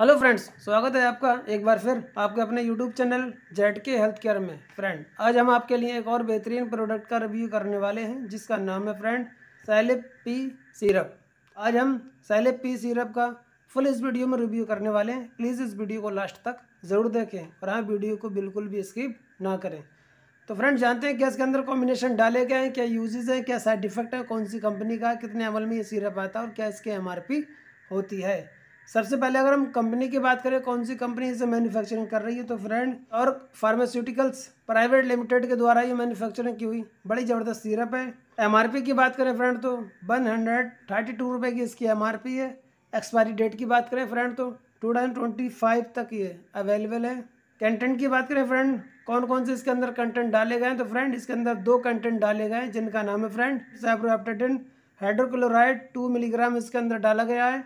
hello friends स्वागत है आपका एक बार फिर आपके अपने यूट्यूब चैनल जेड के हेल्थ केयर में फ्रेंड आज हम आपके लिए एक और बेहतरीन प्रोडक्ट का रिव्यू करने वाले हैं जिसका नाम है फ्रेंड सैलिप पी सिरप आज हम सैलिप पी सिरप का फुल इस वीडियो में रिव्यू करने वाले हैं प्लीज़ इस वीडियो को लास्ट तक ज़रूर देखें और हाँ वीडियो को बिल्कुल भी स्किप ना करें तो फ्रेंड जानते हैं क्या इसके अंदर कॉम्बिनेशन डाले गए हैं क्या यूजेज हैं क्या साइड इफेक्ट है कौन सी कंपनी का कितने अमल में ये सिरप आता है और क्या इसके एम होती है सबसे पहले अगर हम कंपनी की बात करें कौन सी कंपनी इसे मैन्युफैक्चरिंग कर रही है तो फ्रेंड और फार्मास्यूटिकल्स प्राइवेट लिमिटेड के द्वारा ये मैन्युफैक्चरिंग की हुई बड़ी ज़बरदस्त सिरप है एमआरपी की बात करें फ्रेंड तो वन हंड्रेड थर्टी टू रुपये की इसकी एमआरपी है एक्सपायरी डेट की बात करें फ्रेंड तो टू ट्वेंटी फाइव तक ये अवेलेबल है कंटेंट की बात करें फ्रेंड कौन कौन से इसके अंदर कंटेंट डाले गए हैं तो फ्रेंड इसके अंदर दो कंटेंट डाले गए हैं जिनका नाम है friend cyproheptadine hydrochloride two milligram इसके अंदर डाला गया है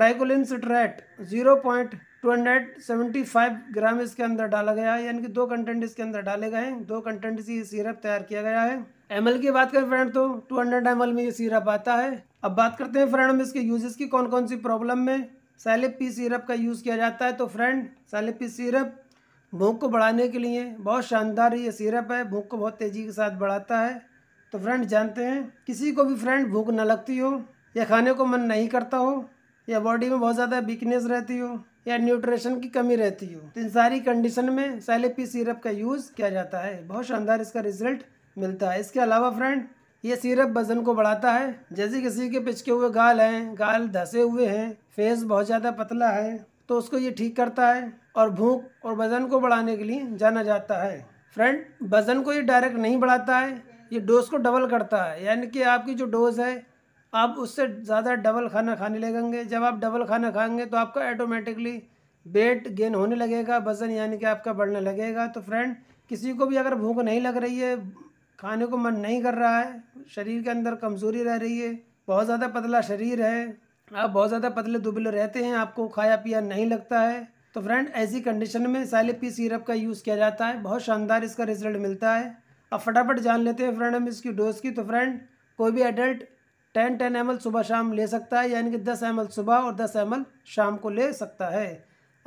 tricholine citrate zero point two hundred seventy five gram इसके अंदर डाला गया है यानी कि दो कंटेंट इसके अंदर डाले गए हैं दो कंटेंट ये सिरप तैयार किया गया है एम की बात करें फ्रेंड तो टू हंड्रेड एम में ये सिरप आता है अब बात करते हैं फ्रेंड हम इसके यूजेस की कौन कौन सी प्रॉब्लम में सैलिपी सिरप का यूज़ किया जाता है तो फ्रेंड सैलिपी सिरप भूख को बढ़ाने के लिए बहुत शानदार ये सिरप है भूख को बहुत तेज़ी के साथ बढ़ाता है तो फ्रेंड जानते हैं किसी को भी फ्रेंड भूख न लगती हो या खाने को मन नहीं करता हो या बॉडी में बहुत ज़्यादा वीकनेस रहती हो या न्यूट्रिशन की कमी रहती हो तो इन सारी कंडीशन में सैलेपी सिरप का यूज़ किया जाता है बहुत शानदार इसका रिजल्ट मिलता है इसके अलावा फ्रेंड ये सिरप वजन को बढ़ाता है जैसे किसी के पिचके हुए गाल हैं गाल धसे हुए हैं फेस बहुत ज़्यादा पतला है तो उसको ये ठीक करता है और भूख और वज़न को बढ़ाने के लिए जाना जाता है फ्रेंड वज़न को ये डायरेक्ट नहीं बढ़ाता है ये डोज को डबल करता है यानी कि आपकी जो डोज है आप उससे ज़्यादा डबल खाना खाने लगेंगे जब आप डबल खाना खाएंगे तो आपका ऐटोमेटिकली वेट गेन होने लगेगा वज़न यानी कि आपका बढ़ने लगेगा तो फ्रेंड किसी को भी अगर भूख नहीं लग रही है खाने को मन नहीं कर रहा है शरीर के अंदर कमज़ोरी रह रही है बहुत ज़्यादा पतला शरीर है आप बहुत ज़्यादा पतले दुबले रहते हैं आपको खाया पिया नहीं लगता है तो फ्रेंड ऐसी कंडीशन में पी सिरप का यूज़ किया जाता है बहुत शानदार इसका रिजल्ट मिलता है अब फटाफट जान लेते हैं फ्रेंड हम इसकी डोज की तो फ्रेंड कोई भी एडल्ट टेन टेन एम सुबह शाम ले सकता है यानी कि दस एम सुबह और दस एम शाम को ले सकता है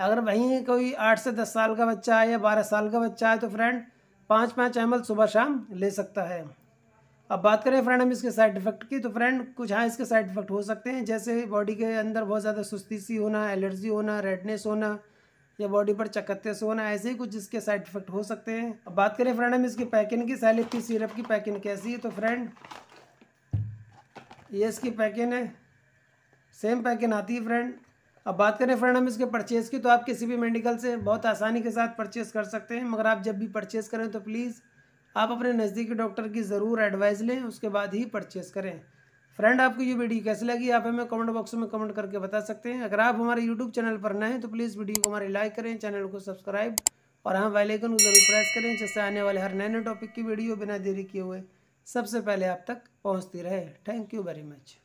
अगर वहीं कोई आठ से दस साल का बच्चा है या बारह साल का बच्चा है तो फ्रेंड पाँच पाँच एम सुबह शाम ले सकता है अब बात करें फ्रेंड हम इसके साइड इफेक्ट की तो फ्रेंड कुछ हाँ इसके साइड इफेक्ट हो सकते हैं जैसे बॉडी के अंदर बहुत ज़्यादा सुस्ती सी होना एलर्जी होना रेडनेस होना या बॉडी पर चकत्ते से होना ऐसे ही कुछ इसके साइड इफेक्ट हो सकते हैं अब बात करें फ्रेंड हम इसकी पैकिंग की सैलिप की सीरप की पैकिंग कैसी है तो फ्रेंड ये इसकी पैकिंग है सेम पैकिंग आती है फ्रेंड अब बात करें फ्रेंड हम इसके परचेज़ की तो आप किसी भी मेडिकल से बहुत आसानी के साथ परचेज़ कर सकते हैं मगर आप जब भी परचेज़ करें तो प्लीज़ आप अपने नज़दीकी डॉक्टर की ज़रूर एडवाइस लें उसके बाद ही परचेज़ करें फ्रेंड आपको ये वीडियो कैसी लगी आप हमें कमेंट बॉक्स में कमेंट करके बता सकते हैं अगर आप हमारे यूट्यूब चैनल पर नए हैं तो प्लीज़ वीडियो को हमारे लाइक करें चैनल को सब्सक्राइब और हाँ वेलाइकन को ज़रूर प्रेस करें जिससे आने वाले हर नए नए टॉपिक की वीडियो बिना देरी किए हुए सबसे पहले आप तक पहुंचती रहे थैंक यू वेरी मच